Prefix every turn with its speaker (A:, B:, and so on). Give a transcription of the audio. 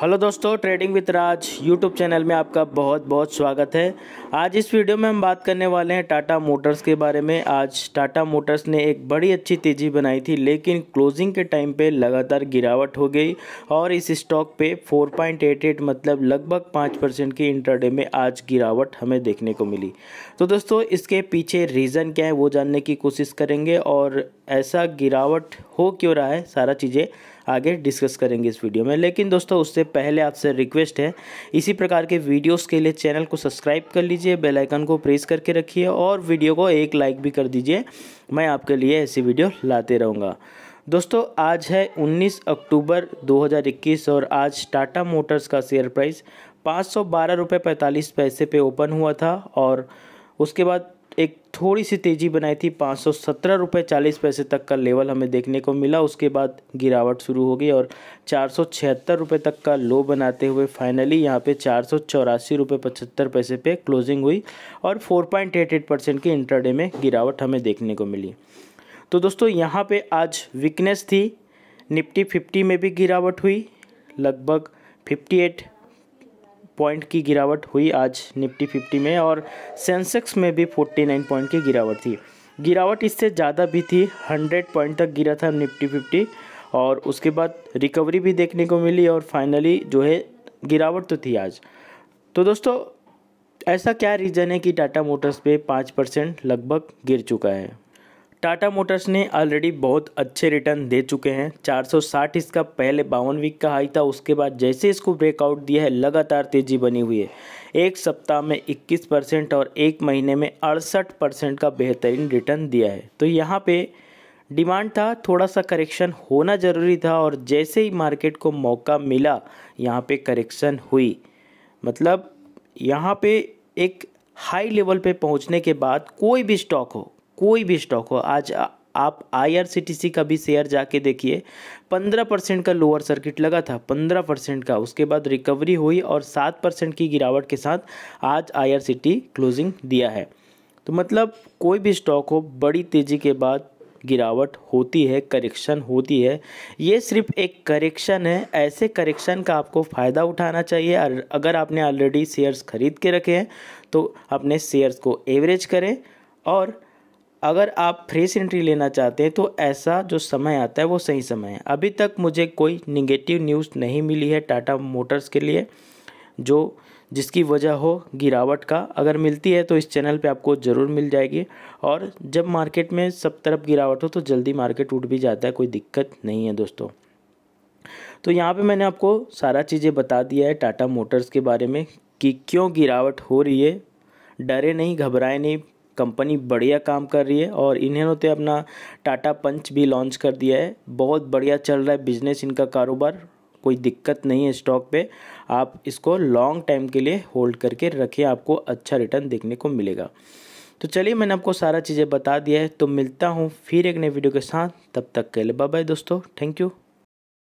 A: hello दोस्तों trading with Raj YouTube channel में आपका बहुत बहुत स्वागत है आज इस वीडियो में हम बात करने वाले हैं टाटा मोटर्स के बारे में आज टाटा मोटर्स ने एक बड़ी अच्छी तेज़ी बनाई थी लेकिन क्लोजिंग के टाइम पे लगातार गिरावट हो गई और इस स्टॉक पे 4.88 मतलब लगभग 5 परसेंट की इंटरडे में आज गिरावट हमें देखने को मिली तो दोस्तों इसके पीछे रीज़न क्या है वो जानने की कोशिश करेंगे और ऐसा गिरावट हो क्यों रहा है सारा चीज़ें आगे डिस्कस करेंगे इस वीडियो में लेकिन दोस्तों उससे पहले आपसे रिक्वेस्ट है इसी प्रकार के वीडियोस के लिए चैनल को सब्सक्राइब कर लीजिए बेल आइकन को प्रेस करके रखिए और वीडियो को एक लाइक भी कर दीजिए मैं आपके लिए ऐसी वीडियो लाते रहूँगा दोस्तों आज है उन्नीस अक्टूबर दो और आज टाटा मोटर्स का शेयर प्राइस पाँच सौ बारह रुपये पैंतालीस पैसे पे ओपन हुआ था और उसके बाद एक थोड़ी सी तेज़ी बनाई थी पाँच सौ सत्रह रुपये चालीस पैसे तक का लेवल हमें देखने को मिला उसके बाद गिरावट शुरू हो गई और चार सौ छिहत्तर रुपये तक का लो बनाते हुए फाइनली यहाँ पे चार सौ चौरासी रुपये पचहत्तर पैसे पे क्लोजिंग हुई और four point eight eight percent की इंटरडे में गिरावट हमें देखने को मिली तो दोस्तों यहाँ पर आज वीकनेस थी निफ्टी फिफ्टी में भी गिरावट हुई लगभग फिफ्टी एट पॉइंट की गिरावट हुई आज निफ्टी फिफ्टी में और सेंसेक्स में भी फोर्टी नाइन पॉइंट की गिरावट थी गिरावट इससे ज़्यादा भी थी हंड्रेड पॉइंट तक गिरा था निफ्टी फिफ्टी और उसके बाद रिकवरी भी देखने को मिली और फाइनली जो है गिरावट तो थी आज तो दोस्तों ऐसा क्या रीज़न है कि टाटा मोटर्स पे पाँच परसेंट लगभग गिर चुका है टाटा मोटर्स ने ऑलरेडी बहुत अच्छे रिटर्न दे चुके हैं 460 इसका पहले बावन वीक का हाई था उसके बाद जैसे इसको ब्रेकआउट दिया है लगातार तेजी बनी हुई है एक सप्ताह में 21 परसेंट और एक महीने में अड़सठ परसेंट का बेहतरीन रिटर्न दिया है तो यहाँ पे डिमांड था थोड़ा सा करेक्शन होना ज़रूरी था और जैसे ही मार्केट को मौका मिला यहाँ पर करेक्शन हुई मतलब यहाँ पर एक हाई लेवल पे पहुँचने के बाद कोई भी स्टॉक हो कोई भी स्टॉक हो आज आप आईआरसीटीसी का भी शेयर जाके देखिए पंद्रह परसेंट का लोअर सर्किट लगा था पंद्रह परसेंट का उसके बाद रिकवरी हुई और सात परसेंट की गिरावट के साथ आज आईआरसीटी क्लोजिंग दिया है तो मतलब कोई भी स्टॉक हो बड़ी तेज़ी के बाद गिरावट होती है करेक्शन होती है ये सिर्फ एक करेक्शन है ऐसे करेक्शन का आपको फ़ायदा उठाना चाहिए और अगर आपने ऑलरेडी शेयर्स खरीद के रखे हैं तो अपने शेयर्स को एवरेज करें और अगर आप फ्रेश एंट्री लेना चाहते हैं तो ऐसा जो समय आता है वो सही समय है अभी तक मुझे कोई निगेटिव न्यूज़ नहीं मिली है टाटा मोटर्स के लिए जो जिसकी वजह हो गिरावट का अगर मिलती है तो इस चैनल पे आपको ज़रूर मिल जाएगी और जब मार्केट में सब तरफ गिरावट हो तो जल्दी मार्केट उठ भी जाता है कोई दिक्कत नहीं है दोस्तों तो यहाँ पे मैंने आपको सारा चीज़ें बता दिया है टाटा मोटर्स के बारे में कि क्यों गिरावट हो रही है डरे नहीं घबराए नहीं कंपनी बढ़िया काम कर रही है और इन्होंने तो अपना टाटा पंच भी लॉन्च कर दिया है बहुत बढ़िया चल रहा है बिजनेस इनका कारोबार कोई दिक्कत नहीं है स्टॉक पे आप इसको लॉन्ग टाइम के लिए होल्ड करके रखिए आपको अच्छा रिटर्न देखने को मिलेगा तो चलिए मैंने आपको सारा चीज़ें बता दिया है तो मिलता हूँ फिर एक नए वीडियो के साथ तब तक के लिए बाय दोस्तों थैंक यू